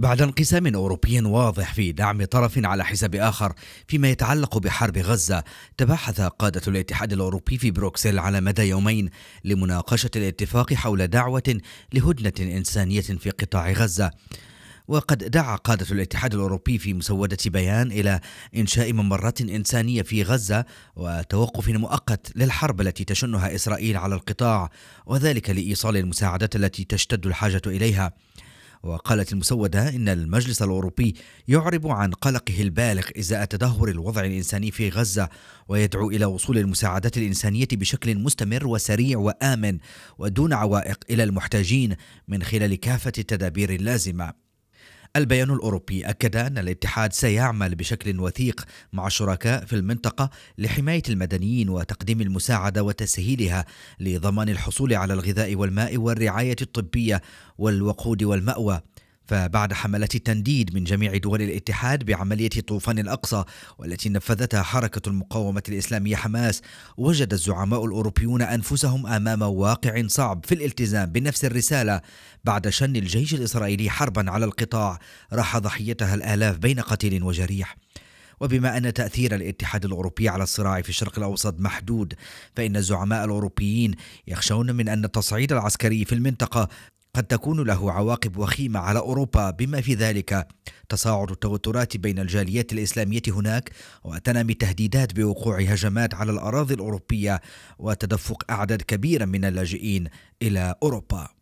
بعد انقسام أوروبي واضح في دعم طرف على حساب آخر فيما يتعلق بحرب غزة تباحث قادة الاتحاد الأوروبي في بروكسل على مدى يومين لمناقشة الاتفاق حول دعوة لهدنة إنسانية في قطاع غزة وقد دعا قادة الاتحاد الأوروبي في مسودة بيان إلى إنشاء ممرات إنسانية في غزة وتوقف مؤقت للحرب التي تشنها إسرائيل على القطاع وذلك لإيصال المساعدات التي تشتد الحاجة إليها وقالت المسودة إن المجلس الأوروبي يعرب عن قلقه البالغ إزاء تدهور الوضع الإنساني في غزة ويدعو إلى وصول المساعدات الإنسانية بشكل مستمر وسريع وآمن ودون عوائق إلى المحتاجين من خلال كافة التدابير اللازمة البيان الأوروبي أكد أن الاتحاد سيعمل بشكل وثيق مع الشركاء في المنطقة لحماية المدنيين وتقديم المساعدة وتسهيلها لضمان الحصول على الغذاء والماء والرعاية الطبية والوقود والمأوى فبعد حملة التنديد من جميع دول الاتحاد بعملية طوفان الأقصى والتي نفذتها حركة المقاومة الإسلامية حماس وجد الزعماء الأوروبيون أنفسهم أمام واقع صعب في الالتزام بنفس الرسالة بعد شن الجيش الإسرائيلي حربا على القطاع راح ضحيتها الآلاف بين قتيل وجريح وبما أن تأثير الاتحاد الأوروبي على الصراع في الشرق الأوسط محدود فإن الزعماء الأوروبيين يخشون من أن التصعيد العسكري في المنطقة قد تكون له عواقب وخيمة على أوروبا بما في ذلك تصاعد التوترات بين الجاليات الإسلامية هناك وتنامي تهديدات بوقوع هجمات على الأراضي الأوروبية وتدفق أعداد كبيرة من اللاجئين إلى أوروبا